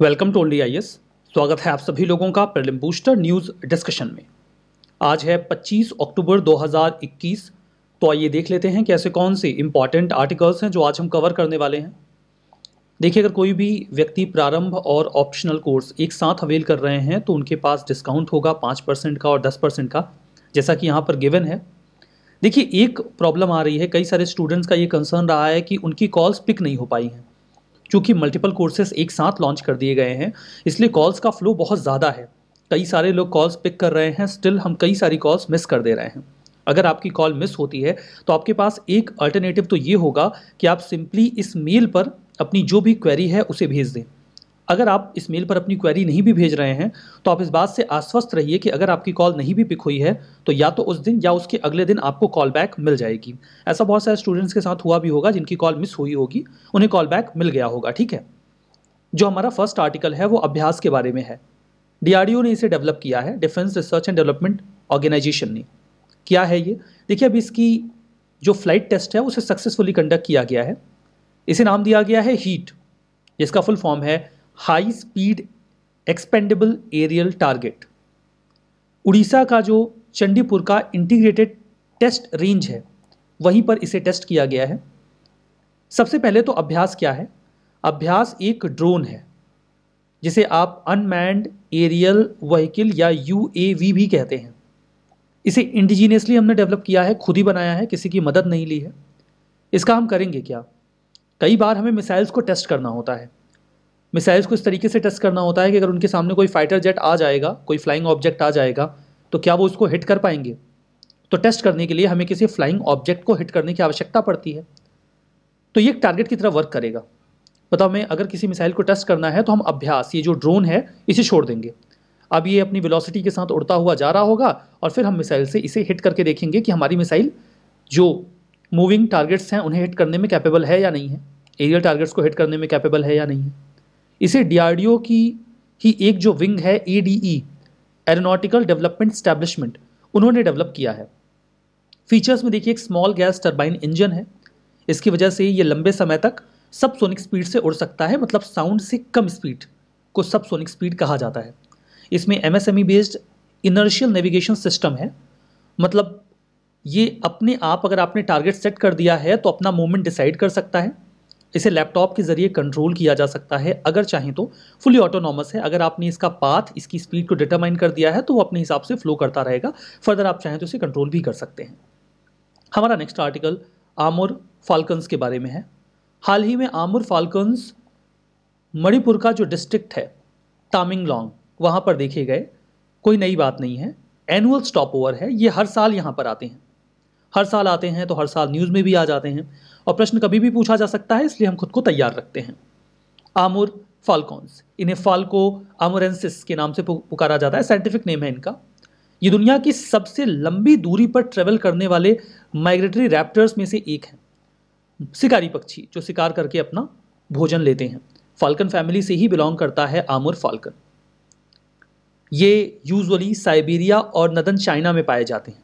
welcome to only I स्वागत है आप सभी लोगों का प्रलिम बूस्टर न्यूज़ डिस्कशन में आज है 25 अक्टूबर 2021 तो आइए देख लेते हैं कि ऐसे कौन से इम्पॉर्टेंट आर्टिकल्स हैं जो आज हम कवर करने वाले हैं देखिए अगर कोई भी व्यक्ति प्रारंभ और ऑप्शनल कोर्स एक साथ अवेल कर रहे हैं तो उनके पास डिस्काउंट होगा पाँच परसेंट का और दस परसेंट का जैसा कि यहाँ पर गिवन है देखिए एक प्रॉब्लम आ रही है कई सारे स्टूडेंट्स का ये कंसर्न रहा है कि उनकी कॉल्स पिक नहीं हो पाई हैं चूँकि मल्टीपल कोर्सेस एक साथ लॉन्च कर दिए गए हैं इसलिए कॉल्स का फ्लो बहुत ज़्यादा है कई सारे लोग कॉल्स पिक कर रहे हैं स्टिल हम कई सारी कॉल्स मिस कर दे रहे हैं अगर आपकी कॉल मिस होती है तो आपके पास एक अल्टरनेटिव तो ये होगा कि आप सिंपली इस मेल पर अपनी जो भी क्वेरी है उसे भेज दें अगर आप इस मेल पर अपनी क्वेरी नहीं भी भेज रहे हैं तो आप इस बात से आश्वस्त रहिए कि अगर आपकी कॉल नहीं भी पिक हुई है तो या तो उस दिन या उसके अगले दिन आपको कॉल बैक मिल जाएगी ऐसा बहुत सारे स्टूडेंट्स के साथ हुआ भी होगा जिनकी कॉल मिस हुई होगी उन्हें कॉल बैक मिल गया होगा ठीक है जो हमारा फर्स्ट आर्टिकल है वो अभ्यास के बारे में है डी ने इसे डेवलप किया है defence research and development organisation ने क्या है ये देखिए अब इसकी जो फ्लाइट टेस्ट है उसे सक्सेसफुली कंडक्ट किया गया है इसे नाम दिया गया है हीट जिसका फुल फॉर्म है high speed expendable aerial target Orissa का जो चंडीपुर का इंटीग्रेटेड टेस्ट रेंज है वहीं पर इसे टेस्ट किया गया है सबसे पहले तो अभ्यास क्या है अभ्यास एक ड्रोन है जिसे आप अनमैंड एरियल व्हीकल या यू भी कहते हैं इसे इंडिजीनियसली हमने डेवलप किया है खुद ही बनाया है किसी की मदद नहीं ली है इसका हम करेंगे क्या कई बार हमें मिसाइल्स को टेस्ट करना होता है मिसाइल्स को इस तरीके से टेस्ट करना होता है कि अगर उनके सामने कोई फाइटर जेट आ जाएगा कोई फ्लाइंग ऑब्जेक्ट आ जाएगा तो क्या वो उसको हिट कर पाएंगे तो टेस्ट करने के लिए हमें किसी फ्लाइंग ऑब्जेक्ट को हिट करने की आवश्यकता पड़ती है तो ये टारगेट की तरह वर्क करेगा बताओ मैं अगर किसी मिसाइल को टेस्ट करना है तो हम अभ्यास ये जो ड्रोन है इसे छोड़ देंगे अब ये अपनी वेलोसिटी के साथ उड़ता हुआ जा रहा होगा और फिर हम मिसाइल से इसे हिट करके देखेंगे कि हमारी मिसाइल जो मूविंग टारगेट्स हैं उन्हें हिट करने में कैपेबल है या नहीं है एरियल टारगेट्स को हिट करने में कैपेबल है या नहीं है इसे डी की ही एक जो विंग है A D E aeronautical development establishment उन्होंने डेवलप किया है फीचर्स में देखिए एक स्मॉल गैस टर्बाइन इंजन है इसकी वजह से ये लंबे समय तक सब सोनिक स्पीड से उड़ सकता है मतलब साउंड से कम स्पीड को सब सोनिक स्पीड कहा जाता है इसमें M S M E based inertial navigation system है मतलब ये अपने आप अगर आपने टारगेट सेट कर दिया है तो अपना मूवमेंट डिसाइड कर सकता है इसे लैपटॉप के ज़रिए कंट्रोल किया जा सकता है अगर चाहें तो फुली ऑटोनॉमस है अगर आपने इसका पाथ इसकी स्पीड को डिटरमाइन कर दिया है तो वो अपने हिसाब से फ्लो करता रहेगा फर्दर आप चाहें तो इसे कंट्रोल भी कर सकते हैं हमारा नेक्स्ट आर्टिकल आमुर फाल्कन्स के बारे में है हाल ही में आमुर फाल्कन्स मणिपुर का जो डिस्ट्रिक्ट है तामिंगलोंग वहाँ पर देखे गए कोई नई बात नहीं है एनुअल स्टॉप ओवर है ये हर साल यहाँ पर आते हैं हर साल आते हैं तो हर साल न्यूज़ में भी आ जाते हैं और प्रश्न कभी भी पूछा जा सकता है इसलिए हम खुद को तैयार रखते हैं आमुर फाल्कॉन्स इन्हें फाल्को आमोरेंसिस के नाम से पुकारा जाता है साइंटिफिक नेम है इनका ये दुनिया की सबसे लंबी दूरी पर ट्रेवल करने वाले माइग्रेटरी रैप्टर्स में से एक हैं शिकारी पक्षी जो शिकार करके अपना भोजन लेते हैं फाल्कन फैमिली से ही बिलोंग करता है आमुर फाल्कन ये यूजुअली साइबेरिया और नदन चाइना में पाए जाते हैं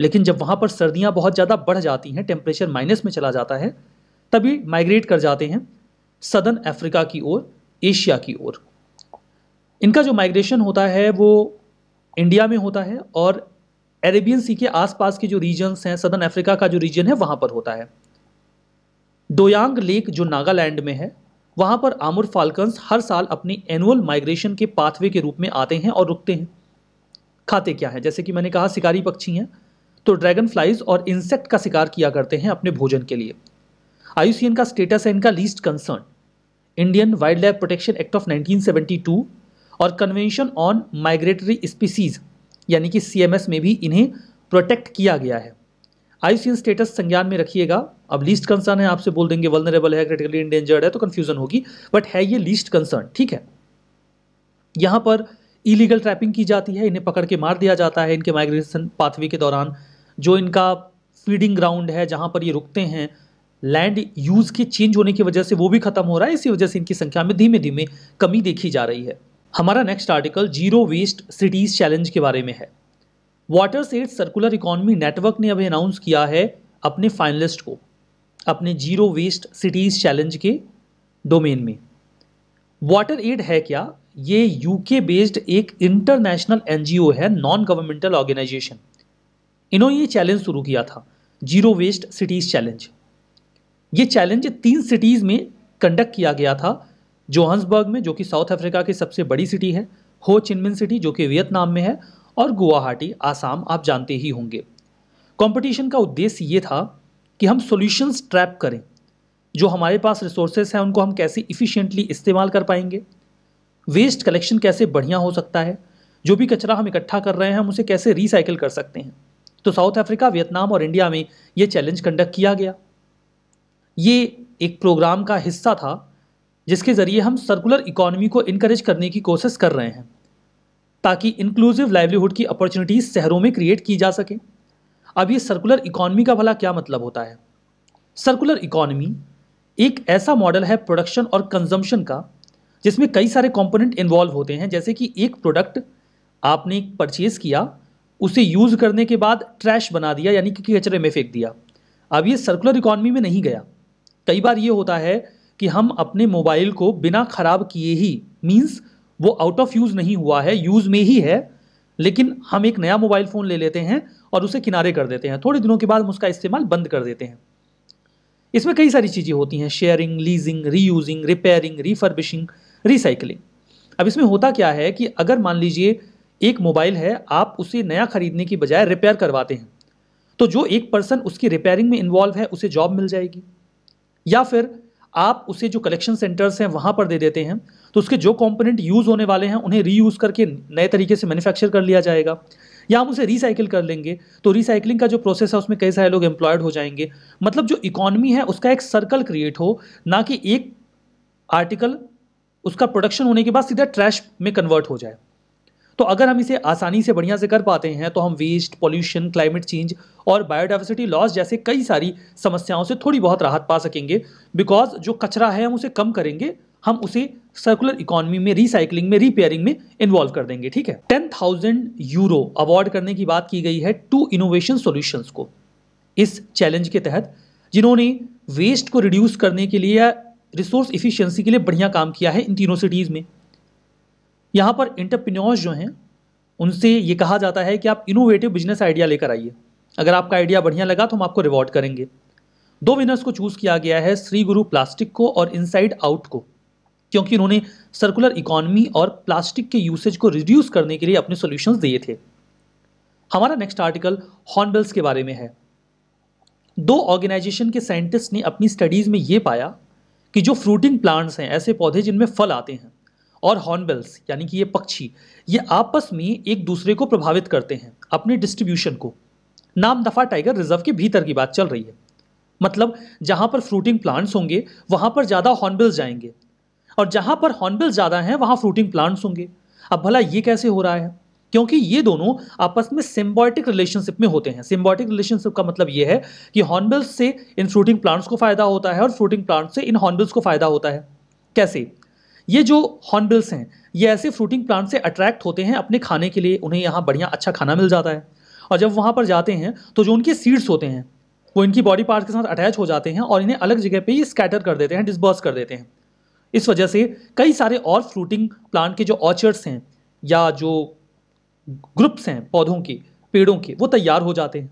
लेकिन जब वहाँ पर सर्दियाँ बहुत ज़्यादा बढ़ जाती हैं टेम्परेचर माइनस में चला जाता है तभी माइग्रेट कर जाते हैं सदर्न अफ्रीका की ओर एशिया की ओर इनका जो माइग्रेशन होता है वो इंडिया में होता है और अरेबियन सी के आसपास के जो रीजन्स हैं सदर्न अफ्रीका का जो रीजन है वहाँ पर होता है डोयांग लेक जो नागालैंड में है वहाँ पर आमुर फाल्कन्स हर साल अपनी एनुअल माइग्रेशन के पाथवे के रूप में आते हैं और रुकते हैं खाते क्या हैं जैसे कि मैंने कहा शिकारी पक्षी हैं तो ड्रैगन फ्लाइज और इंसेक्ट का शिकार किया करते हैं अपने भोजन के लिए आयुसीएन का स्टेटस है इनका least concern Indian wildlife protection act of 1972 और कन्वेंशन ऑन माइग्रेटरी स्पीसीज यानी कि सीएमएस में भी इन्हें प्रोटेक्ट किया गया है आयुसीएन स्टेटस संज्ञान में रखिएगा अब लीस्ट कंसर्न है आपसे बोल देंगे वलनरेबल है क्रिटिकली इंडेंजर्ड है तो कन्फ्यूजन होगी बट है ये लीस्ट कंसर्न ठीक है यहाँ पर इलीगल ट्रैपिंग की जाती है इन्हें पकड़ के मार दिया जाता है इनके माइग्रेशन पाथवे के दौरान जो इनका फीडिंग ग्राउंड है जहाँ पर ये रुकते हैं लैंड यूज के चेंज होने की वजह से वो भी खत्म हो रहा है इसी वजह से इनकी संख्या में धीमे धीमे कमी देखी जा रही है हमारा next article zero waste cities challenge के बारे में है water set circular economy network ने अभी अनाउंस किया है अपने फाइनलिस्ट को अपने जीरो वेस्ट सिटीज चैलेंज के डोमेन में वाटर एड है क्या ये यूके बेस्ड एक इंटरनेशनल एनजीओ है नॉन गवर्नमेंटल ऑर्गेनाइजेशन इन्होंने ये चैलेंज शुरू किया था जीरो वेस्ट सिटीज़ चैलेंज ये चैलेंज तीन सिटीज़ में कंडक्ट किया गया था जोहन्सबर्ग में जो कि साउथ अफ्रीका की सबसे बड़ी सिटी है हो चिनमिन सिटी जो कि वियतनाम में है और गुवाहाटी आसाम आप जानते ही होंगे कंपटीशन का उद्देश्य ये था कि हम सॉल्यूशंस ट्रैप करें जो हमारे पास रिसोर्सेस हैं उनको हम कैसे इफ़िशियंटली इस्तेमाल कर पाएंगे वेस्ट कलेक्शन कैसे बढ़िया हो सकता है जो भी कचरा हम इकट्ठा कर रहे हैं हम उसे कैसे रिसाइकिल कर सकते हैं तो साउथ अफ्रीका वियतनाम और इंडिया में ये चैलेंज कंडक्ट किया गया ये एक प्रोग्राम का हिस्सा था जिसके ज़रिए हम सर्कुलर इकोनॉमी को इनक्रेज करने की कोशिश कर रहे हैं ताकि इंक्लूसिव लाइवलीहुड की अपॉर्चुनिटीज़ शहरों में क्रिएट की जा सके अब ये सर्कुलर इकोनॉमी का भला क्या मतलब होता है सर्कुलर इकोनॉमी एक ऐसा मॉडल है प्रोडक्शन और कंजम्पशन का जिसमें कई सारे कंपोनेंट इन्वॉल्व होते हैं जैसे कि एक प्रोडक्ट आपने परचेज़ किया उसे यूज़ करने के बाद ट्रैश बना दिया यानी कि कचरे में फेंक दिया अब ये सर्कुलर इकॉनमी में नहीं गया कई बार ये होता है कि हम अपने मोबाइल को बिना ख़राब किए ही मीन्स वो आउट ऑफ यूज़ नहीं हुआ है यूज़ में ही है लेकिन हम एक नया मोबाइल फ़ोन ले लेते हैं और उसे किनारे कर देते हैं थोड़े दिनों के बाद हम उसका इस्तेमाल बंद कर देते हैं इसमें कई सारी चीज़ें होती हैं sharing leasing reusing repairing refurbishing recycling अब इसमें होता क्या है कि अगर मान लीजिए एक मोबाइल है आप उसे नया खरीदने की बजाय रिपेयर करवाते हैं तो जो एक पर्सन उसकी रिपेयरिंग में इन्वॉल्व है उसे जॉब मिल जाएगी या फिर आप उसे जो कलेक्शन सेंटर्स हैं वहाँ पर दे देते हैं तो उसके जो कंपोनेंट यूज़ होने वाले हैं उन्हें रीयूज़ करके नए तरीके से मैन्युफैक्चर कर लिया जाएगा या हम उसे रिसाइकिल कर लेंगे तो रिसाइकिलिंग का जो प्रोसेस है उसमें कई सारे लोग एम्प्लॉयड हो जाएंगे मतलब जो इकोनॉमी है उसका एक सर्कल क्रिएट हो ना कि एक आर्टिकल उसका प्रोडक्शन होने के बाद सीधा ट्रैश में कन्वर्ट हो जाए तो अगर हम इसे आसानी से बढ़िया से कर पाते हैं तो हम वेस्ट पॉल्यूशन क्लाइमेट चेंज और बायोडाइवर्सिटी लॉस जैसे कई सारी समस्याओं से थोड़ी बहुत राहत पा सकेंगे बिकॉज जो कचरा है हम उसे कम करेंगे हम उसे सर्कुलर इकोनॉमी में रिसाइकलिंग में रिपेयरिंग में इन्वॉल्व कर देंगे ठीक है टेन थाउजेंड यूरो अवार्ड करने की बात की गई है टू इनोवेशन सॉल्यूशंस को इस चैलेंज के तहत जिन्होंने वेस्ट को रिड्यूस करने के लिए या रिसोर्स इफिशियंसी के लिए बढ़िया काम किया है इन तीनों सिटीज़ में यहाँ पर इंटरप्रन्योर्स जो हैं उनसे ये कहा जाता है कि आप इनोवेटिव बिजनेस आइडिया लेकर आइए अगर आपका आइडिया बढ़िया लगा तो हम आपको रिवॉर्ड करेंगे दो विनर्स को चूज़ किया गया है श्री गुरु प्लास्टिक को और इनसाइड आउट को क्योंकि उन्होंने सर्कुलर इकोनॉमी और प्लास्टिक के यूसेज को रिड्यूस करने के लिए अपने सोल्यूशंस दिए थे हमारा नेक्स्ट आर्टिकल हॉर्नबिल्स के बारे में है दो ऑर्गेनाइजेशन के साइंटिस्ट ने अपनी स्टडीज़ में ये पाया कि जो फ्रूटिंग प्लांट्स हैं ऐसे पौधे जिनमें फल आते हैं और हॉर्नबेल्स यानी कि ये पक्षी ये आपस में एक दूसरे को प्रभावित करते हैं अपने डिस्ट्रीब्यूशन को नाम दफा टाइगर रिजर्व के भीतर की बात चल रही है मतलब जहाँ पर फ्रूटिंग प्लांट्स होंगे वहाँ पर ज़्यादा हॉर्नबिल्स जाएंगे और जहाँ पर हॉर्नबिल्स ज़्यादा हैं वहाँ फ्रूटिंग प्लांट्स होंगे अब भला ये कैसे हो रहा है क्योंकि ये दोनों आपस में सिम्बॉटिक रिलेशनशिप में होते हैं सिम्बॉटिक रिलेशनशिप का मतलब ये है कि हॉर्नबिल्स से इन फ्रूटिंग प्लांट्स को फ़ायदा होता है और फ्रूटिंग प्लांट्स से इन हॉर्नबिल्स को फ़ायदा होता है कैसे ये जो हॉर्नबिल्स हैं ये ऐसे फ्रूटिंग प्लांट से अट्रैक्ट होते हैं अपने खाने के लिए उन्हें यहाँ बढ़िया अच्छा खाना मिल जाता है और जब वहाँ पर जाते हैं तो जो उनके सीड्स होते हैं वो इनकी बॉडी पार्ट्स के साथ अटैच हो जाते हैं और इन्हें अलग जगह पर ही स्कैटर कर देते हैं डिस्बर्स कर देते हैं इस वजह से कई सारे और फ्रूटिंग प्लांट के जो ऑर्चर्ड्स हैं या जो ग्रुप्स हैं पौधों के पेड़ों के वो तैयार हो जाते हैं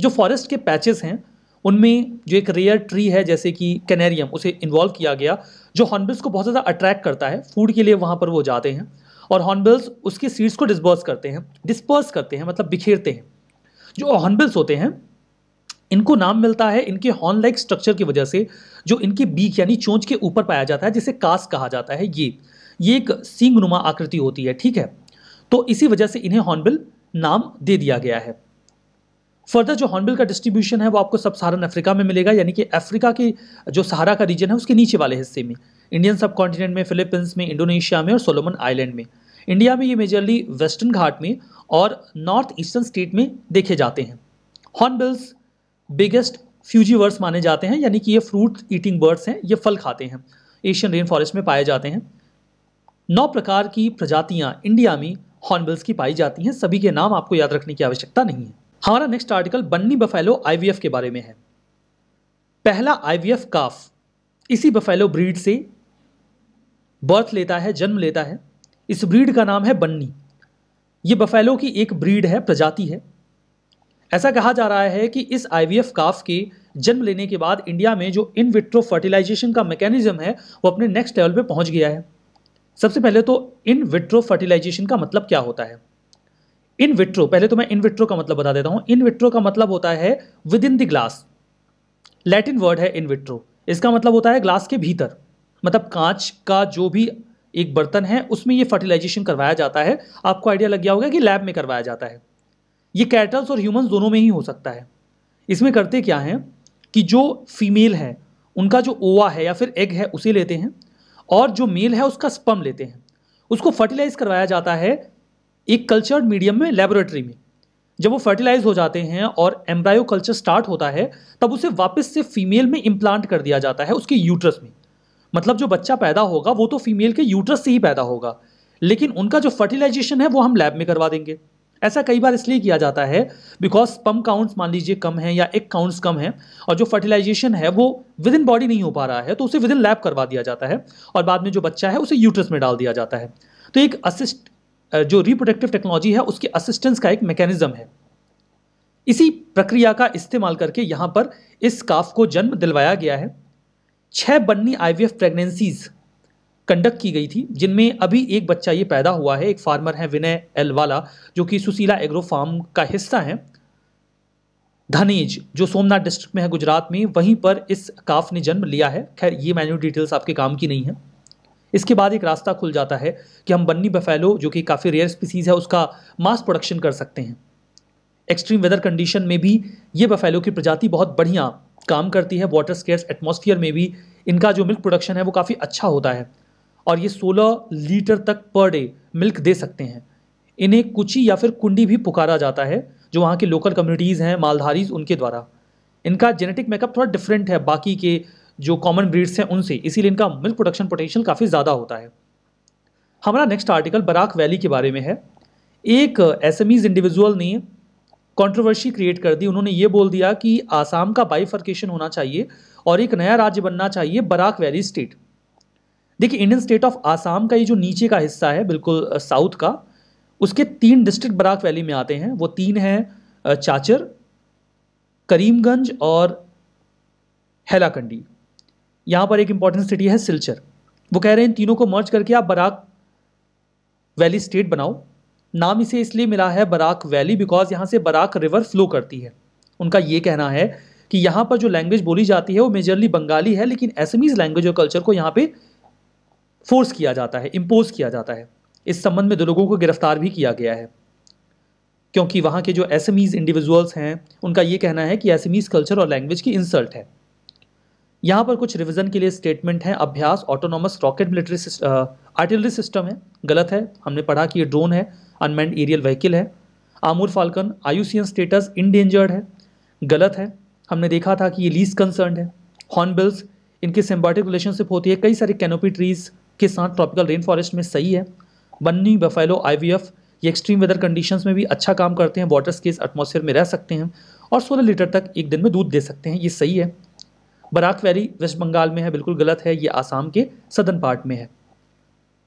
जो फॉरेस्ट के पैचेस हैं उनमें जो एक रेयर ट्री है जैसे कि कैनेरियम उसे इन्वॉल्व किया गया जो हॉर्नबिल्स को बहुत ज़्यादा अट्रैक्ट करता है फूड के लिए वहाँ पर वो जाते हैं और हॉर्नबिल्स उसकी सीड्स को डिस्बर्स करते हैं डिस्पर्स करते हैं मतलब बिखेरते हैं जो हॉर्नबिल्स होते हैं इनको नाम मिलता है इनके हॉर्न लाइक स्ट्रक्चर की वजह से जो इनकी बीक यानी चोंच के ऊपर पाया जाता है जिसे कास कहा जाता है ये ये एक सींग नुमा आकृति होती है ठीक है तो इसी वजह से इन्हें हॉर्नबिल नाम दे दिया गया है फर्दर जो हॉर्नबिल का डिस्ट्रीब्यूशन है वो आपको सब सहारन अफ्रीका में मिलेगा यानी कि अफ्रीका की जो सहारा का रीजन है उसके नीचे वाले हिस्से में इंडियन सब कॉन्टिनेंट में फिलीपींस में इंडोनेशिया में और सोलोमन आइलैंड में इंडिया में ये मेजरली वेस्टर्न घाट में और नॉर्थ ईस्टर्न स्टेट में देखे जाते हैं हॉर्नबिल्स बिगेस्ट फ्यूजीवर्स माने जाते हैं यानी कि ये फ्रूट ईटिंग बर्ड्स हैं ये फल खाते हैं एशियन रेन फॉरेस्ट में पाए जाते हैं नौ प्रकार की प्रजातियाँ इंडिया में हॉर्नबिल्स की पाई जाती हैं सभी के नाम आपको याद रखने की आवश्यकता नहीं है हमारा next article Banni buffalo IVF के बारे में है पहला आईवीएफ काफ इसी बफेलो ब्रीड से बर्थ लेता है जन्म लेता है इस ब्रीड का नाम है बन्नी ये बफेलो की एक ब्रीड है प्रजाति है ऐसा कहा जा रहा है कि इस आईवीएफ काफ के जन्म लेने के बाद इंडिया में जो इन विट्रो फर्टिलाइजेशन का मैकेनिज्म है वो अपने नेक्स्ट लेवल पे पहुंच गया है सबसे पहले तो इन विट्रो फर्टिलाइजेशन का मतलब क्या होता है इन विट्रो पहले तो मैं इन विट्रो का मतलब बता देता हूं इन विट्रो का मतलब होता है within the glass Latin word है इन विट्रो इसका मतलब होता है ग्लास के भीतर मतलब कांच का जो भी एक बर्तन है उसमें ये फर्टिलाइजेशन करवाया जाता है आपको आइडिया लग गया होगा कि लैब में करवाया जाता है ये कैटल्स और ह्यूमंस दोनों में ही हो सकता है इसमें करते क्या है कि जो फीमेल है उनका जो ओवा है या फिर एग है उसे लेते हैं और जो मेल है उसका स्पम लेते हैं उसको फर्टिलाइज करवाया जाता है एक कल्चर्ड मीडियम में लेबोरेटरी में जब वो फर्टिलाइज हो जाते हैं और एम्ब्रायो कल्चर स्टार्ट होता है तब उसे वापस से फीमेल में इम्प्लांट कर दिया जाता है उसके यूट्रस में मतलब जो बच्चा पैदा होगा वो तो फीमेल के यूट्रस से ही पैदा होगा लेकिन उनका जो फर्टिलाइजेशन है वो हम लैब में करवा देंगे ऐसा कई बार इसलिए किया जाता है बिकॉज पम्प काउंट्स मान लीजिए कम है या एक काउंट्स कम है और जो फर्टिलाइजेशन है वो विद इन बॉडी नहीं हो पा रहा है तो उसे विद इन लैब करवा दिया जाता है और बाद में जो बच्चा है उसे यूट्रस में डाल दिया जाता है तो एक असिस्ट जो रिप्रोडक्टिव टेक्नोलॉजी है उसके असिस्टेंस का एक मैकेनिज्म है इसी प्रक्रिया का इस्तेमाल करके यहाँ पर इस काफ को जन्म दिलवाया गया है छः बन्नी आई वी कंडक्ट की गई थी जिनमें अभी एक बच्चा ये पैदा हुआ है एक फार्मर है विनय एलवाला जो कि सुशीला एग्रो फार्म का हिस्सा है धनेज जो सोमनाथ डिस्ट्रिक्ट में है गुजरात में वहीं पर इस काफ ने जन्म लिया है खैर ये मैन्यू डिटेल्स आपके काम की नहीं है इसके बाद एक रास्ता खुल जाता है कि हम बन्नी बफेलो जो कि काफ़ी रेयर स्पीसीज़ है उसका मास प्रोडक्शन कर सकते हैं एक्सट्रीम वेदर कंडीशन में भी ये बफेलो की प्रजाति बहुत बढ़िया काम करती है वाटर स्केयर्स एटमोसफियर में भी इनका जो मिल्क प्रोडक्शन है वो काफ़ी अच्छा होता है और ये 16 लीटर तक पर डे मिल्क दे सकते हैं इन्हें कुची या फिर कुंडी भी पुकारा जाता है जो वहाँ के लोकल कम्युनिटीज़ हैं मालधारीज उनके द्वारा इनका जेनेटिक मेकअप थोड़ा डिफरेंट है बाकी के जो कॉमन ब्रीड्स हैं उनसे इसीलिए इनका मिल्क प्रोडक्शन पोटेंशियल काफ़ी ज़्यादा होता है हमारा नेक्स्ट आर्टिकल बराक वैली के बारे में है एक एस एम इंडिविजुअल ने कंट्रोवर्सी क्रिएट कर दी उन्होंने ये बोल दिया कि आसाम का बाइफर्केशन होना चाहिए और एक नया राज्य बनना चाहिए बराक वैली स्टेट देखिए इंडियन स्टेट ऑफ आसाम का ये जो नीचे का हिस्सा है बिल्कुल साउथ का उसके तीन डिस्ट्रिक्ट बराक वैली में आते हैं वो तीन हैं चाचर करीमगंज और हैलाकंडी यहाँ पर एक इंपॉर्टेंट सिटी है सिलचर वो कह रहे हैं इन तीनों को मर्ज करके आप बराक वैली स्टेट बनाओ नाम इसे इसलिए मिला है बराक वैली बिकॉज यहाँ से बराक रिवर फ्लो करती है उनका ये कहना है कि यहाँ पर जो लैंग्वेज बोली जाती है वो मेजरली बंगाली है लेकिन एसमीज लैंग्वेज और कल्चर को यहाँ पे फोर्स किया जाता है इम्पोज किया जाता है इस संबंध में दो लोगों को गिरफ्तार भी किया गया है क्योंकि वहाँ के जो एसमीज इंडिविजुअल्स हैं उनका ये कहना है कि एसमीज कल्चर और लैंग्वेज की इंसल्ट है यहाँ पर कुछ रिवीजन के लिए स्टेटमेंट है Abhyas autonomous rocket military artillery system है गलत है हमने पढ़ा कि ये ड्रोन है अनमैंड एरियल व्हीकल है Amur falcon IUCN status endangered है गलत है हमने देखा था कि ये लीज कंसर्न है हॉर्नबिल्स इनकी सिम्बाटिक रिलेशनशिप होती है कई सारे कैनोपी ट्रीज़ के साथ ट्रॉपिकल रेन फॉरेस्ट में सही है बन्नी बफेलो आई ये एक्सट्रीम वेदर कंडीशंस में भी अच्छा काम करते हैं वाटर स्केस एटमोसफेयर में रह सकते हैं और सोलह लीटर तक एक दिन में दूध दे सकते हैं ये सही है बराक वैली वेस्ट बंगाल में है बिल्कुल गलत है ये आसाम के सदन पार्ट में है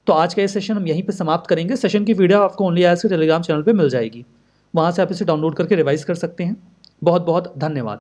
तो आज का ये सेशन हम यहीं पे समाप्त करेंगे सेशन की वीडियो आपको ओनली आज के टेलीग्राम चैनल पे मिल जाएगी वहाँ से आप इसे डाउनलोड करके रिवाइज कर सकते हैं बहुत बहुत धन्यवाद